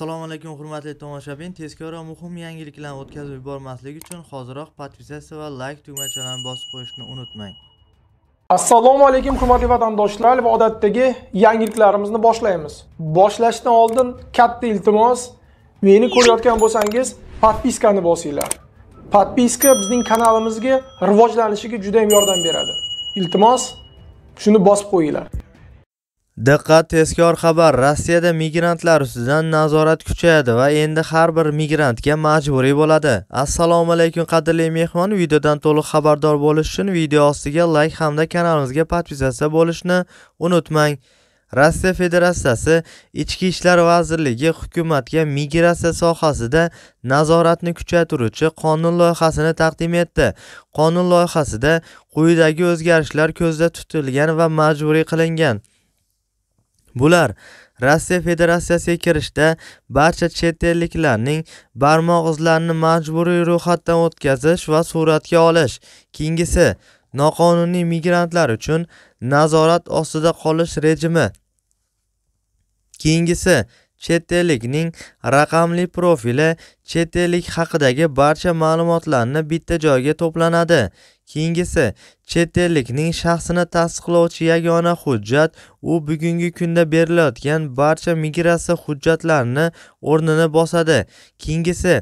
assalomu alaykum hurmatli tomoshabin tezkor va muhim yangiliklarni o'tkazib yubormaslik uchun hozirroq подписаться va like tugmachalarini bosib qo'yishni unutmang assalomu alaykum hurmatli vatandoshlar va odatdagi yangiliklarimizni boshlaymiz boshlashdan oldin katta iltimos meni ko'rayotgan bo'lsangiz podpiskani bosinglar podpiska bizning kanalimizga rivojlanishiga juda yordam beradi iltimos shuni bosib qo'yinglar Diqqat tezkor xabar. Rossiyada migrantlar ustidan nazorat kuchayadi va endi har bir migrantga majburiy bo'ladi. Assalomu alaykum qadrli mehmon. Videodan to'liq xabardor bo'lish uchun video ostiga like hamda kanalimizga podpisatsiya bo'lishni unutmang. Rossiya Federatsiyasi Ichki ishlar vazirligi hukumatga migratsiya sohasida nazoratni kuchaytiruvchi qonun loyihasini taqdim etdi. Qonun loyihasida quyidagi o'zgarishlar ko'zda tutilgan va majburiy qilingan: Bular Rossiya Federatsiyasiga kirishda barcha chet elliklarning barmoq izlarini majburiy ro'yxatdan o'tkazish va suratga olish. Keyingisi noqonuniy migrantlar uchun nazorat ostida qolish rejimi. Keyingisi chet ellikning raqamli profili chet ellik haqidagi barcha ma'lumotlarni bitta joyga to'planadi. Keyingisi, chet ellikning shaxsini tasdiqlovchi yagona hujjat u bugungi kunda berilayotgan barcha migratsiya hujjatlarini o'rnini bosadi. Keyingisi,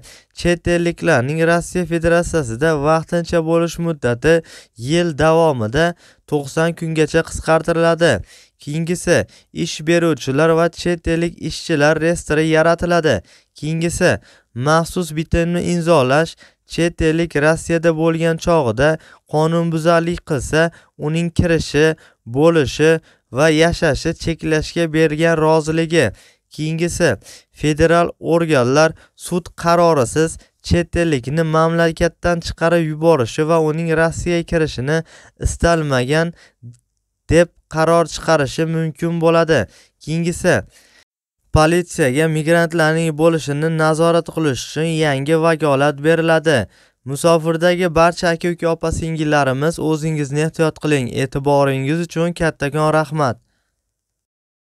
chet elliklarning Rossiya Federatsiyasida vaqtincha bo'lish muddati yil davomida 90 kungacha qisqartiriladi. Keyingisi, ish beruvchilar va chet ellik ishchilar reyestri yaratiladi. Keyingisi, maxsus bitimni imzolash chet ellik Rossiyada bo'lgan chog'ida qonunbuzarlik qilsa, uning kirishi, bo'lishi va yashashi cheklashga bergan roziligi. Keyingisi, federal organlar sud qarorisiz chet ellikni mamlakatdan chiqarib yuborishi va uning Rossiyaga kirishini istalmagan deb qaror chiqarishi mumkin bo'ladi. Keyingisi, Politsiyaga migrantlarning bo'lishini nazorat qilish uchun yangi vakolat beriladi. Musofirdagi barcha aka-uka opa-singillarimiz, o'zingizni ehtiyot qiling. E'tiboringiz uchun kattakon rahmat.